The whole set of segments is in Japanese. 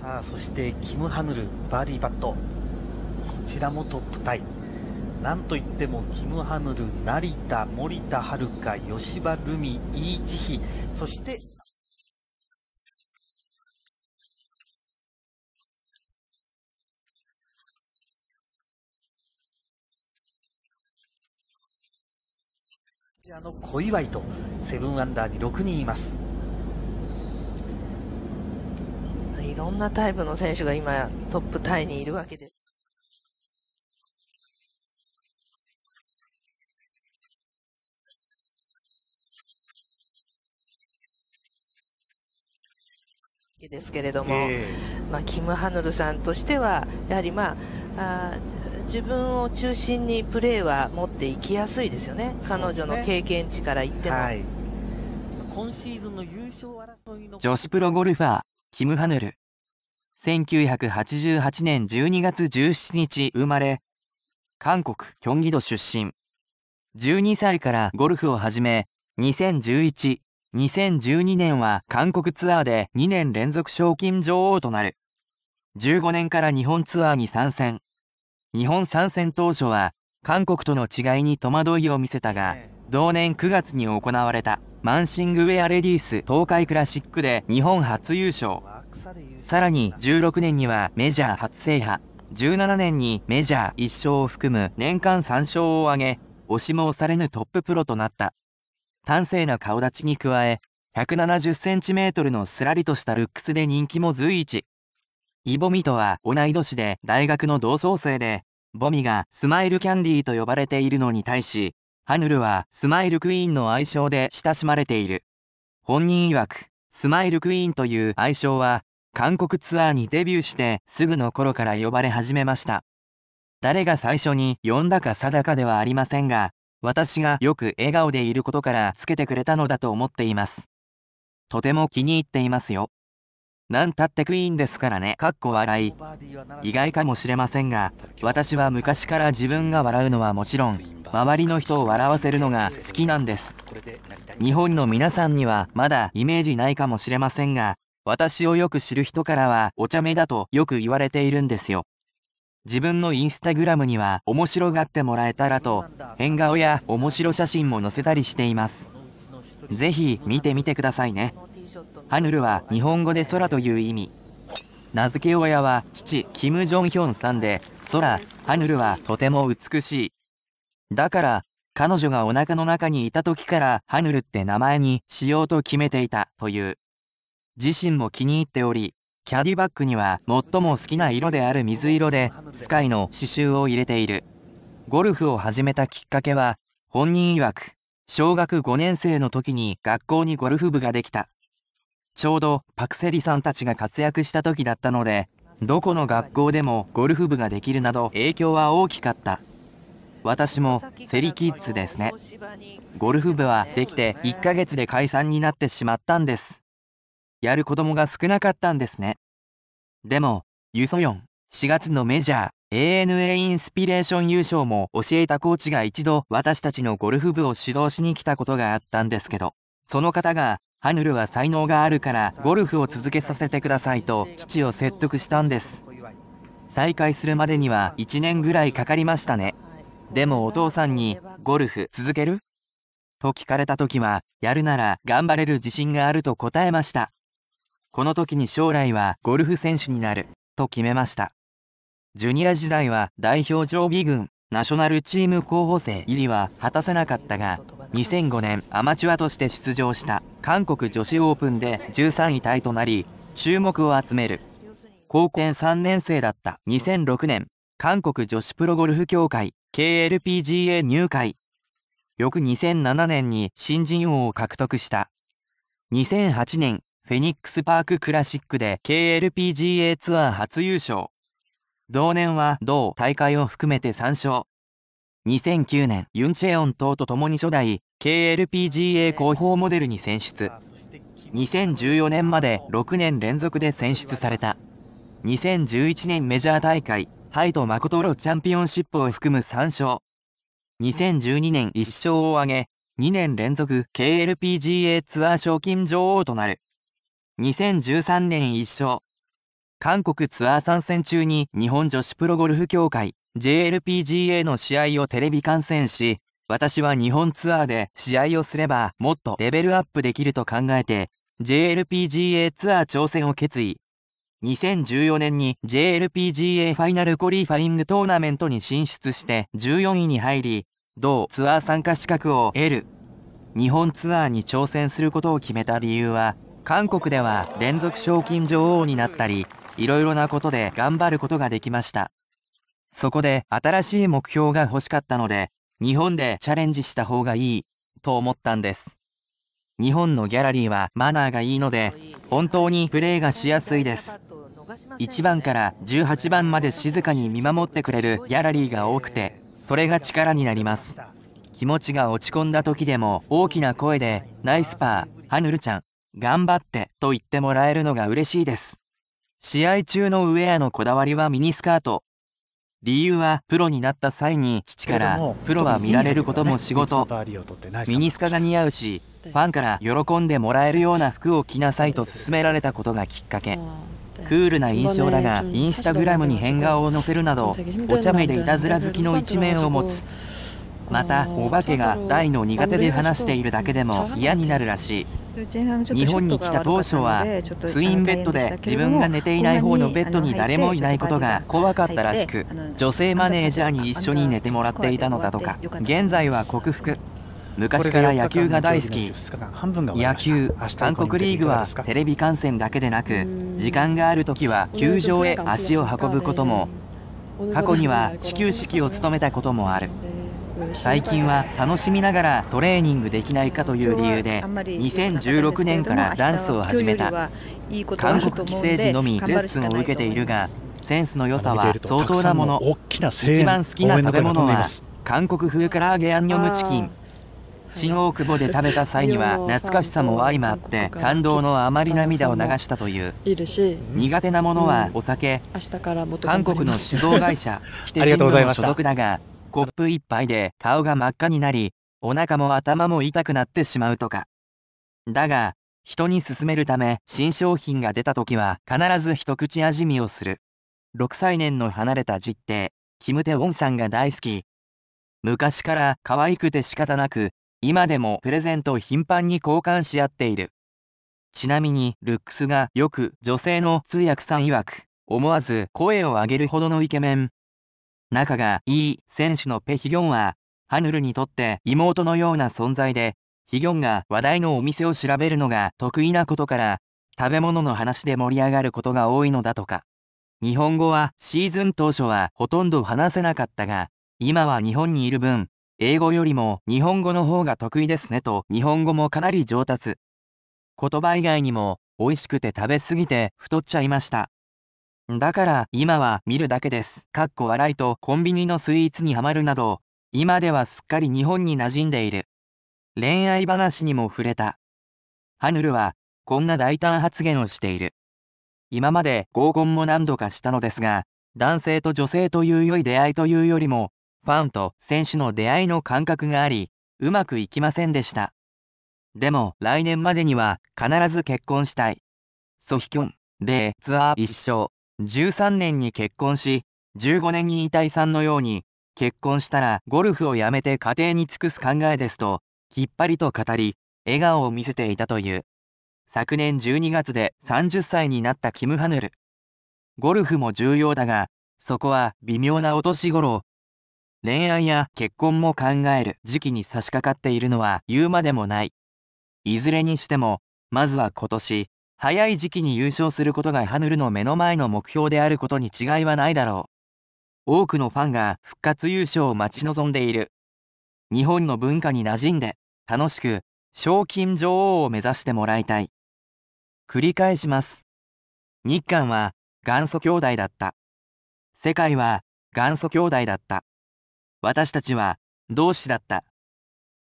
さあそしてキム・ハヌルバーディーパットこちらもトップタイなんといってもキム・ハヌル成田森田遥吉羽ルミイーチヒそしてあの小祝と7アンダーに6人います。ろんなタイプの選手が今、トップタイにいるわけです。ですけれども、まあ、キム・ハヌルさんとしては、やはり、まあ、あ自分を中心にプレーは持っていきやすいですよね、ね彼女の経験値から言っても、はい。今シーズンの優勝争いの女子プロゴルファー、キム・ハヌル。1988年12月17日生まれ、韓国、キョンギド出身。12歳からゴルフを始め、2011、2012年は韓国ツアーで2年連続賞金女王となる。15年から日本ツアーに参戦。日本参戦当初は韓国との違いに戸惑いを見せたが、同年9月に行われたマンシングウェアレディース東海クラシックで日本初優勝。さらに16年にはメジャー初制覇、17年にメジャー1勝を含む年間3勝を挙げ、押しも押されぬトッププロとなった。端正な顔立ちに加え、170センチメートルのすらりとしたルックスで人気も随一。イボミとは同い年で大学の同窓生で、ボミがスマイルキャンディーと呼ばれているのに対し、ハヌルはスマイルクイーンの愛称で親しまれている。本人曰く、スマイルクイーンという愛称は、韓国ツアーにデビューしてすぐの頃から呼ばれ始めました。誰が最初に呼んだか定かではありませんが、私がよく笑顔でいることからつけてくれたのだと思っています。とても気に入っていますよ。なんたってクイーンですからね。かっこ笑い。意外かもしれませんが、私は昔から自分が笑うのはもちろん、周りの人を笑わせるのが好きなんです。日本の皆さんにはまだイメージないかもしれませんが、私をよく知る人からはお茶目だとよく言われているんですよ。自分のインスタグラムには面白がってもらえたらと、変顔や面白写真も載せたりしています。ぜひ見てみてくださいね。ハヌルは日本語で空という意味。名付け親は父、キム・ジョンヒョンさんで、空、ハヌルはとても美しい、だから、彼女がお腹の中にいた時からハヌルって名前にしようと決めていたという。自身も気に入っており、キャディバッグには最も好きな色である水色で、スカイの刺繍を入れている。ゴルフを始めたきっかけは、本人曰く、小学5年生の時に学校にゴルフ部ができた。ちょうどパクセリさんたちが活躍した時だったので、どこの学校でもゴルフ部ができるなど影響は大きかった。私もセリキッズですねゴルフ部はできて1ヶ月で解散になってしまったんですやる子供が少なかったんですねでもユソヨン4月のメジャー ANA インスピレーション優勝も教えたコーチが一度私たちのゴルフ部を指導しに来たことがあったんですけどその方がハヌルは才能があるからゴルフを続けさせてくださいと父を説得したんです再開するまでには1年ぐらいかかりましたねでもお父さんに、ゴルフ続けると聞かれた時は、やるなら頑張れる自信があると答えました。この時に将来はゴルフ選手になると決めました。ジュニア時代は代表常備軍、ナショナルチーム候補生入りは果たせなかったが、2005年アマチュアとして出場した韓国女子オープンで13位タイとなり、注目を集める。高校3年生だった2006年、韓国女子プロゴルフ協会 KLPGA 入会。翌2007年に新人王を獲得した。2008年、フェニックスパーククラシックで KLPGA ツアー初優勝。同年は同大会を含めて3勝。2009年、ユン・チェオン等と共に初代 KLPGA 広報モデルに選出。2014年まで6年連続で選出された。2011年メジャー大会、ハイと誠ロチャンピオンシップを含む3勝。2012年1勝を挙げ、2年連続 KLPGA ツアー賞金女王となる。2013年1勝。韓国ツアー参戦中に日本女子プロゴルフ協会 JLPGA の試合をテレビ観戦し、私は日本ツアーで試合をすればもっとレベルアップできると考えて、JLPGA ツアー挑戦を決意。2014年に JLPGA ファイナルコリーファイングトーナメントに進出して14位に入り、同ツアー参加資格を得る。日本ツアーに挑戦することを決めた理由は、韓国では連続賞金女王になったり、いろいろなことで頑張ることができました。そこで新しい目標が欲しかったので、日本でチャレンジした方がいい、と思ったんです。日本のギャラリーはマナーがいいので、本当にプレーがしやすいです。1番から18番まで静かに見守ってくれるギャラリーが多くて、それが力になります。気持ちが落ち込んだ時でも大きな声で、ナイスパー、ハヌルちゃん、頑張ってと言ってもらえるのが嬉しいです。試合中のウエアのこだわりはミニスカート。理由はプロになった際に父からプロは見られることも仕事ミニスカが似合うしファンから喜んでもらえるような服を着なさいと勧められたことがきっかけクールな印象だが、インスタグラムに変顔を載せるなど、お茶目でいたずら好きの一面を持つ。また、お化けが大の苦手で話しているだけでも嫌になるらしい。日本に来た当初はツインベッドで自分が寝ていない方のベッドに誰もいないことが怖かったらしく女性マネージャーに一緒に寝てもらっていたのだとか現在は克服昔から野球が大好き野球韓国リーグはテレビ観戦だけでなく時間がある時は球場へ足を運ぶことも過去には始球式を務めたこともある最近は楽しみながらトレーニングできないかという理由で2016年からダンスを始めた韓国帰省時のみレッスンを受けているがセンスの良さは相当なもの一番好きな食べ物は韓国風から揚げアンニョムチキン新大久保で食べた際には懐かしさも相まって感動のあまり涙を流したという苦手なものはお酒韓国の酒造会社キテ新聞の所属だがコップ一杯で顔が真っ赤になりお腹も頭も痛くなってしまうとかだが人に勧めるため新商品が出た時は必ず一口味見をする6歳年の離れた実弟キム・テウォンさんが大好き昔から可愛くて仕方なく今でもプレゼントを頻繁に交換し合っている。ちなみに、ルックスがよく女性の通訳さん曰く、思わず声を上げるほどのイケメン。仲がいい選手のペヒギョンは、ハヌルにとって妹のような存在で、ヒギョンが話題のお店を調べるのが得意なことから、食べ物の話で盛り上がることが多いのだとか。日本語はシーズン当初はほとんど話せなかったが、今は日本にいる分、英語よりも日本語の方が得意ですねと日本語もかなり上達。言葉以外にも美味しくて食べ過ぎて太っちゃいました。だから今は見るだけです。かっこ笑いとコンビニのスイーツにはまるなど、今ではすっかり日本に馴染んでいる。恋愛話にも触れた。ハヌルはこんな大胆発言をしている。今まで合コンも何度かしたのですが、男性と女性という良い出会いというよりも、ファンと選手の出会いの感覚があり、うまくいきませんでした。でも来年までには必ず結婚したい。ソヒキョンでツアー一生、13年に結婚し、15年に遺体さんのように、結婚したらゴルフをやめて家庭に尽くす考えですと、きっぱりと語り、笑顔を見せていたという。昨年12月で30歳になったキム・ハヌル。ゴルフも重要だが、そこは微妙なお年頃、恋愛や結婚も考える時期に差し掛かっているのは言うまでもない。いずれにしても、まずは今年、早い時期に優勝することがハヌルの目の前の目標であることに違いはないだろう。多くのファンが復活優勝を待ち望んでいる。日本の文化に馴染んで、楽しく、賞金女王を目指してもらいたい。繰り返します。日韓は元祖兄弟だった。世界は元祖兄弟だった。私たちは同志だった。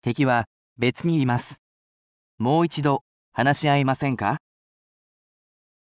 敵は別にいます。もう一度話し合いませんか